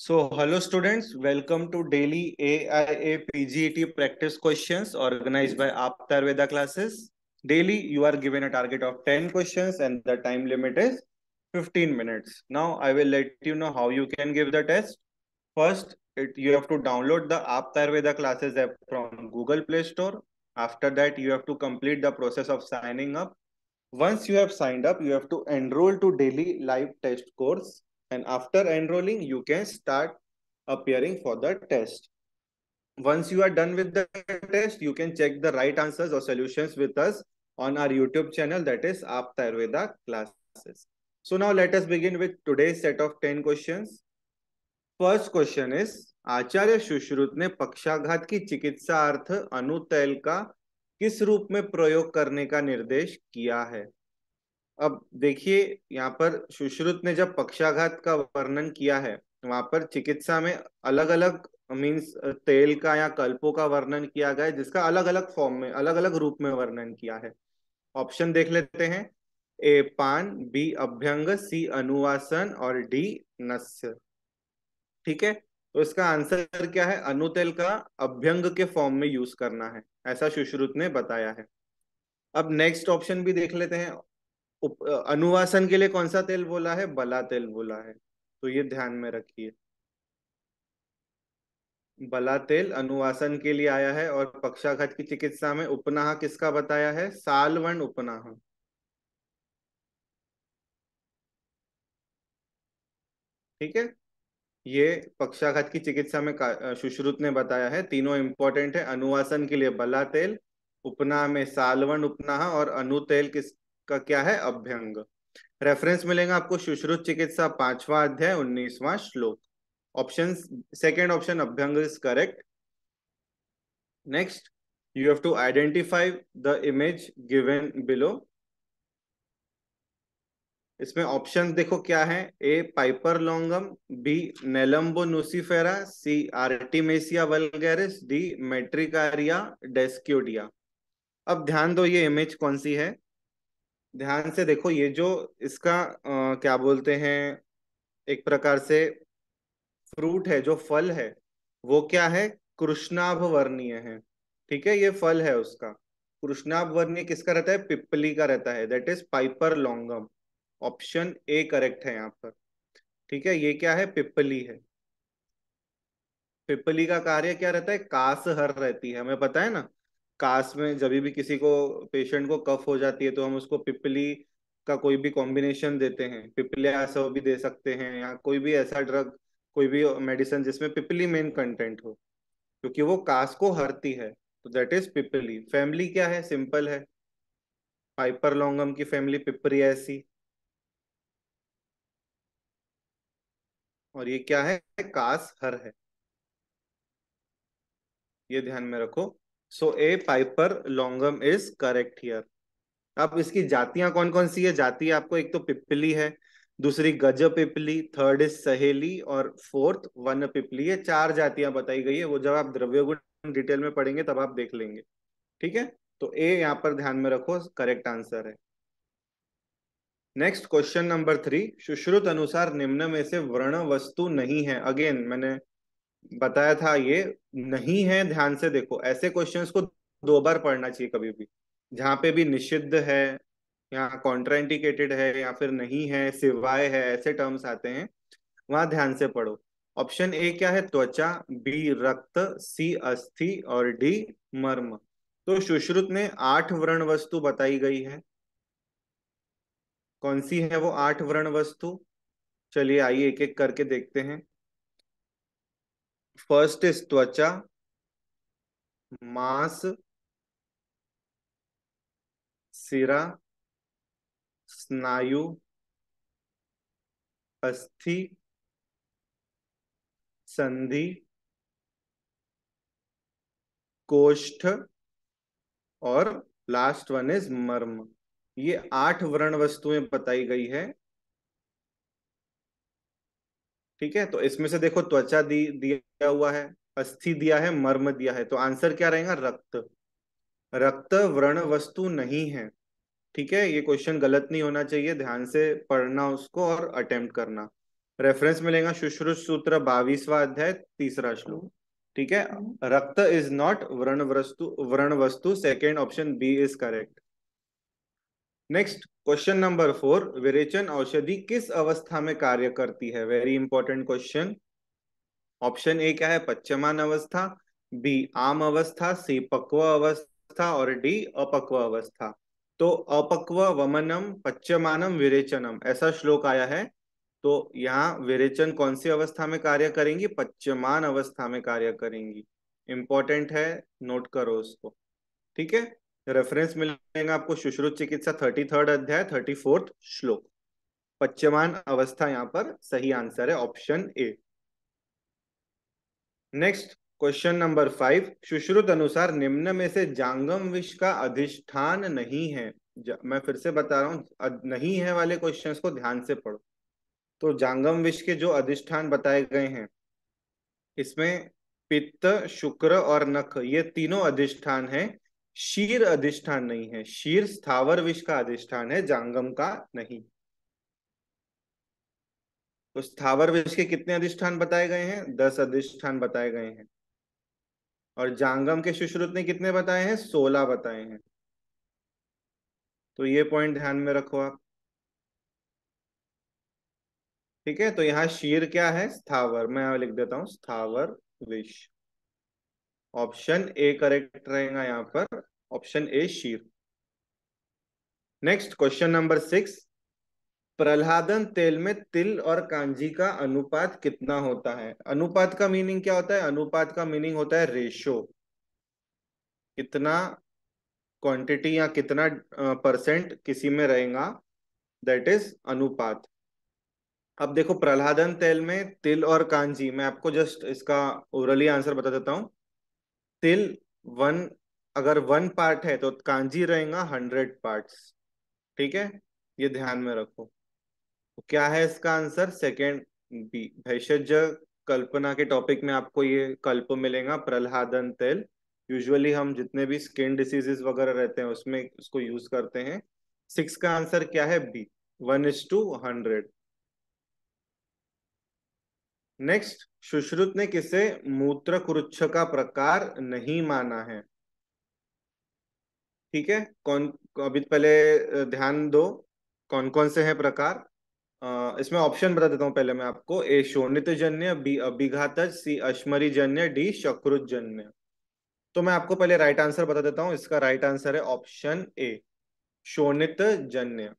So hello students, welcome to daily AIA PGET practice questions organized by Aptarveda classes. Daily you are given a target of 10 questions and the time limit is 15 minutes. Now I will let you know how you can give the test. First, it, you have to download the Aptarveda classes app from Google Play Store. After that, you have to complete the process of signing up. Once you have signed up, you have to enroll to daily live test course and after enrolling you can start appearing for the test once you are done with the test you can check the right answers or solutions with us on our youtube channel that is apta ayurveda classes so now let us begin with today's set of 10 questions first question is आचार्य सुश्रुत ने पक्षाघात की चिकित्सा अर्थ अनुतैल का किस रूप में प्रयोग करने का निर्देश किया है अब देखिए यहाँ पर सुश्रुत ने जब पक्षाघात का वर्णन किया है वहां पर चिकित्सा में अलग अलग मीन्स तेल का या कल्पों का वर्णन किया गया है जिसका अलग अलग फॉर्म में अलग अलग रूप में वर्णन किया है ऑप्शन देख लेते हैं ए पान बी अभ्यंग सी अनुवासन और डी नस्य ठीक है तो इसका आंसर क्या है अनुतेल का अभ्यंग के फॉर्म में यूज करना है ऐसा सुश्रुत ने बताया है अब नेक्स्ट ऑप्शन भी देख लेते हैं अनुवासन के लिए कौन सा तेल बोला है बला तेल बोला है तो ये ध्यान में रखिए बला तेल अनुवासन के लिए आया है और पक्षाघात की चिकित्सा में उपनाह किसका बताया है सालवन उपनाह ठीक है ये पक्षाघात की चिकित्सा में सुश्रुत ने बताया है तीनों इंपॉर्टेंट है अनुवासन के लिए बला तेल उपनाह में सालवण उपनाह और अनुतेल किस का क्या है अभ्यंग रेफरेंस मिलेगा आपको सुश्रुत चिकित्सा पांचवा अध्याय उन्नीसवा श्लोक ऑप्शन सेकेंड ऑप्शन अभ्यंग is correct next you have to identify the image given below इसमें ऑप्शन देखो क्या है A Piper longum B Nelumbo nucifera C Artemisia vulgaris D Matricaria डेस्क्यूडिया अब ध्यान दो ये इमेज कौन सी है ध्यान से देखो ये जो इसका आ, क्या बोलते हैं एक प्रकार से फ्रूट है जो फल है वो क्या है कृष्णाभ वर्णीय है ठीक है ये फल है उसका कृष्णाभ वर्णीय किसका रहता है पिपली का रहता है that is Piper longum option A correct है यहाँ पर ठीक है ये क्या है पिपली है पिपली का कार्य क्या रहता है कास हर रहती है हमें पता है ना कास में जब भी किसी को पेशेंट को कफ हो जाती है तो हम उसको पिपली का कोई भी कॉम्बिनेशन देते हैं पिपली ऐसा भी दे सकते हैं या कोई भी ऐसा ड्रग कोई भी मेडिसिन जिसमें पिपली मेन कंटेंट हो क्योंकि वो कास को हरती है तो दैट इज पिपली फैमिली क्या है सिंपल है पाइपर लॉन्गम की फैमिली पिपरी ऐसी और ये क्या है कास हर है ये ध्यान में रखो so A Piper longum is correct here अब इसकी जातियां कौन कौन सी है जाति आपको एक तो पिपली है दूसरी गज पिपली थर्ड इज सहेली और फोर्थ वन पिपली ये चार जातियां बताई गई है वो जब आप द्रव्य गुण डिटेल में पढ़ेंगे तब आप देख लेंगे ठीक है तो ए यहाँ पर ध्यान में रखो करेक्ट आंसर है नेक्स्ट क्वेश्चन नंबर थ्री सुश्रुत अनुसार निम्न में से वर्ण वस्तु नहीं है अगेन मैंने बताया था ये नहीं है ध्यान से देखो ऐसे क्वेश्चंस को दो बार पढ़ना चाहिए कभी भी जहाँ पे भी निषिद्ध है या कॉन्ट्राइंडिकेटेड है या फिर नहीं है सिवाय है ऐसे टर्म्स आते हैं वहां ध्यान से पढ़ो ऑप्शन ए क्या है त्वचा बी रक्त सी अस्थि और डी मर्म तो सुश्रुत ने आठ व्रण वस्तु बताई गई है कौन सी है वो आठ व्रण वस्तु चलिए आइए एक एक करके देखते हैं फर्स्ट इज त्वचा मांस सिरा स्नायु अस्थि संधि कोष्ठ और लास्ट वन इज मर्म ये आठ वर्ण वस्तुएं बताई गई है ठीक है तो इसमें से देखो त्वचा दी दिया हुआ है अस्थि दिया है मर्म दिया है तो आंसर क्या रहेगा रक्त रक्त व्रण वस्तु नहीं है ठीक है ये क्वेश्चन गलत नहीं होना चाहिए ध्यान से पढ़ना उसको और अटेम्प्ट करना रेफरेंस मिलेगा शुश्रुष सूत्र बाईसवा अध्याय तीसरा श्लोक ठीक है हम्म। रक्त इज नॉट व्रण वस्तु व्रण वस्तु second option B is correct next question number four विरेचन औषधि किस अवस्था में कार्य करती है very important question option A क्या है पच्चमान अवस्था बी आम अवस्था सी पक्व अवस्था और डी अपक्व अवस्था तो अपक्व वमनम पच्चमानम विरेचनम ऐसा श्लोक आया है तो यहाँ विरेचन कौन सी अवस्था में कार्य करेंगी पच्चमान अवस्था में कार्य करेंगी इंपॉर्टेंट है नोट करो उसको ठीक है रेफरेंस मिलेगा आपको सुश्रुत चिकित्सा थर्टी थर्ड अध्याय थर्टी फोर्थ श्लोक पच्चमान अवस्था यहाँ पर सही आंसर है option A next question number five सुश्रुत अनुसार निम्न में से जांगम विष का अधिष्ठान नहीं है मैं फिर से बता रहा हूं नहीं है वाले क्वेश्चन को ध्यान से पढ़ो तो जांगम विष के जो अधिष्ठान बताए गए हैं इसमें पित्त शुक्र और नख ये तीनों अधिष्ठान हैं शीर अधिष्ठान नहीं है शीर स्थावर विष का अधिष्ठान है जांगम का नहीं तो स्थावर विष के कितने अधिष्ठान बताए गए हैं दस अधिष्ठान बताए गए हैं और जांगम के सुश्रुत ने कितने बताए हैं सोलह बताए हैं तो ये पॉइंट ध्यान में रखो आप ठीक है तो यहां शीर क्या है स्थावर मैं लिख देता हूं स्थावर विष ऑप्शन ए करेक्ट रहेगा यहां पर ऑप्शन ए शीर नेक्स्ट क्वेश्चन नंबर सिक्स प्रहलादन तेल में तिल और कांजी का अनुपात कितना होता है अनुपात का मीनिंग क्या होता है अनुपात का मीनिंग होता है रेशो कितना क्वांटिटी या कितना परसेंट किसी में रहेगा दैट इज अनुपात अब देखो प्रहलादन तेल में तिल और कांजी मैं आपको जस्ट इसका ओरली आंसर बता देता हूं टिल वन अगर वन पार्ट है तो कांजी रहेगा हंड्रेड पार्ट्स ठीक है ये ध्यान में रखो तो क्या है इसका आंसर सेकेंड बी भैषज कल्पना के टॉपिक में आपको ये कल्प मिलेगा प्रहलादन तेल यूजुअली हम जितने भी स्किन डिसीजेस वगैरह रहते हैं उसमें उसको यूज करते हैं सिक्स का आंसर क्या है B one is to hundred next सुश्रुत ने किसे मूत्र कुरुच्छ का प्रकार नहीं माना है ठीक है कौन अभी तो पहले ध्यान दो कौन कौन से हैं प्रकार आ, इसमें ऑप्शन बता देता हूँ पहले मैं आपको ए शोणित जन्य बी अभिघातज सी अश्मरी जन्य डी शक्रुजन्य तो मैं आपको पहले राइट आंसर बता देता हूँ इसका राइट आंसर है ऑप्शन ए शोणित जन्य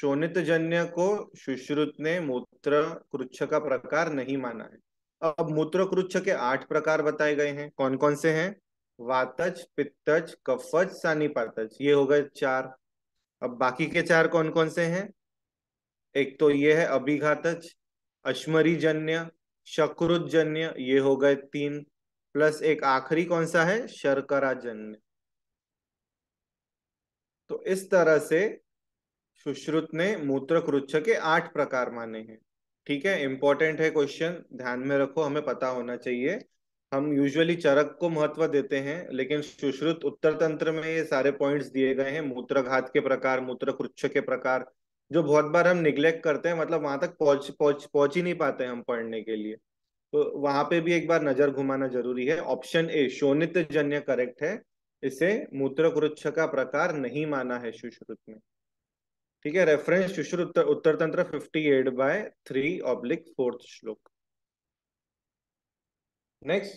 शोणित जन्य को सुश्रुत ने मूत्र कुरुच्छ का प्रकार नहीं माना है अब मूत्रकृच्छ के आठ प्रकार बताए गए हैं कौन कौन से हैं वातज पित्तज कफज सानीपातज ये हो गए चार अब बाकी के चार कौन कौन से हैं एक तो ये है अभिघातज अश्मरीजन्य शक्रुजन्य ये हो गए तीन प्लस एक आखिरी कौन सा है शर्कराजन्य तो इस तरह से सुश्रुत ने मूत्रकृच्छ के आठ प्रकार माने हैं ठीक है इम्पोर्टेंट है क्वेश्चन ध्यान में रखो हमें पता होना चाहिए हम यूजुअली चरक को महत्व देते हैं लेकिन सुश्रुत उत्तर तंत्र में ये सारे पॉइंट्स दिए गए हैं मूत्र घात के प्रकार मूत्र कृच्छ के प्रकार जो बहुत बार हम निग्लेक्ट करते हैं मतलब वहां तक पहुंच पहुंच पहुंच ही नहीं पाते हम पढ़ने के लिए तो वहां पे भी एक बार नजर घुमाना जरूरी है ऑप्शन ए शोनित जन्य करेक्ट है इसे मूत्र कृच्छ का प्रकार नहीं माना है सुश्रुत में ठीक है रेफरेंस शिशुर उत्तर उत्तर तंत्र fifty eight by three oblique fourth श्लोक नेक्स्ट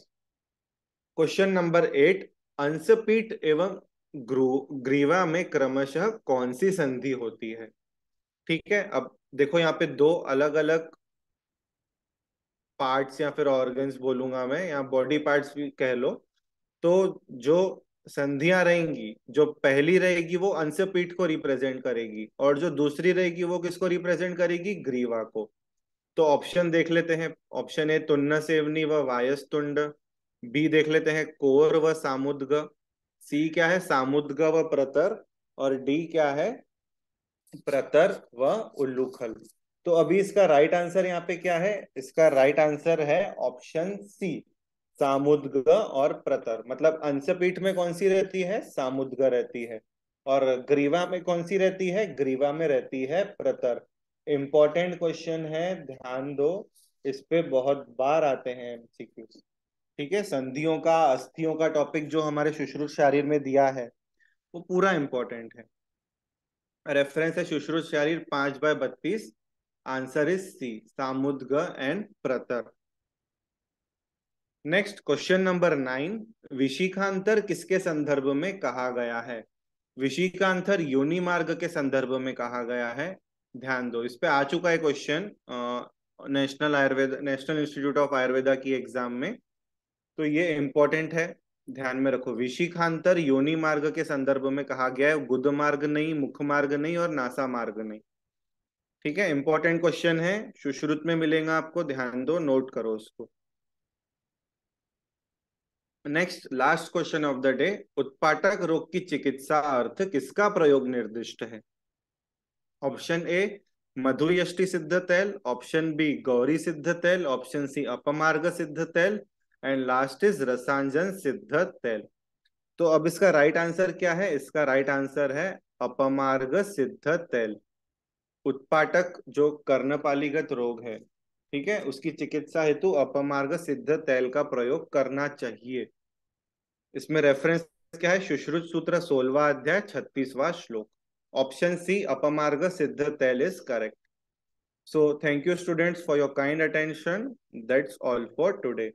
क्वेश्चन नंबर एट अंशपीठ एवं ग्रीवा में क्रमशः कौन सी संधि होती है ठीक है अब देखो यहाँ पे दो अलग अलग पार्ट्स या फिर ऑर्गन्स बोलूंगा मैं या बॉडी पार्ट्स भी कह लो तो जो संधियां रहेंगी जो पहली रहेगी वो अंश पीठ को रिप्रेजेंट करेगी और जो दूसरी रहेगी वो किसको रिप्रेजेंट करेगी ग्रीवा को तो ऑप्शन देख लेते हैं ऑप्शन ए तुन्न सेवनी व वायस्तुंड बी देख लेते हैं कोर व सामुद्ग सी क्या है सामुद्ग व प्रतर और डी क्या है प्रतर व उल्लूखल तो अभी इसका राइट आंसर यहाँ पे क्या है इसका राइट आंसर है ऑप्शन सी सामुद्ग और प्रतर मतलब अंशपीठ में कौन सी रहती है सामुद्ग रहती है और ग्रीवा में कौन सी रहती है ग्रीवा में रहती है प्रतर इंपॉर्टेंट क्वेश्चन है ध्यान दो इस पे बहुत बार आते हैं एमसीक्यूज ठीक है संधियों का अस्थियों का टॉपिक जो हमारे शुश्रुत शारीर में दिया है वो पूरा इंपॉर्टेंट है रेफरेंस है शुश्रुत शारीर पांच बाय बत्तीस आंसर इज सी सामुद्ग एंड प्रतर नेक्स्ट क्वेश्चन नंबर नाइन विशिखांतर किसके संदर्भ में कहा गया है विशिकांतर योनि मार्ग के संदर्भ में कहा गया है ध्यान दो इस पे आ चुका है question national Ayurveda national institute of Ayurveda की एग्जाम में तो ये इंपॉर्टेंट है ध्यान में रखो विशिखांतर योनि मार्ग के संदर्भ में कहा गया है गुद मार्ग नहीं मुख मार्ग नहीं और नासा मार्ग नहीं ठीक है इंपॉर्टेंट क्वेश्चन है सुश्रुत में मिलेगा आपको ध्यान दो नोट करो उसको next last question of the day उत्पाटक रोग की चिकित्सा अर्थ किसका प्रयोग निर्दिष्ट है ऑप्शन ए मधुयष्टि सिद्ध तेल ऑप्शन बी गौरी सिद्ध तेल ऑप्शन सी अपमार्ग सिद्ध तेल एंड लास्ट इज रसांजन सिद्ध तेल तो अब इसका राइट right आंसर क्या है इसका राइट right आंसर है अपमार्ग सिद्ध तेल उत्पाटक जो कर्णपालीगत रोग है ठीक है उसकी चिकित्सा हेतु अपमार्ग सिद्ध तैल का प्रयोग करना चाहिए इसमें रेफरेंस क्या है सुश्रुत सूत्र सोलवा अध्याय छत्तीसवा श्लोक ऑप्शन सी अपमार्ग सिद्ध तेल is correct so thank you students for your kind attention that's all for today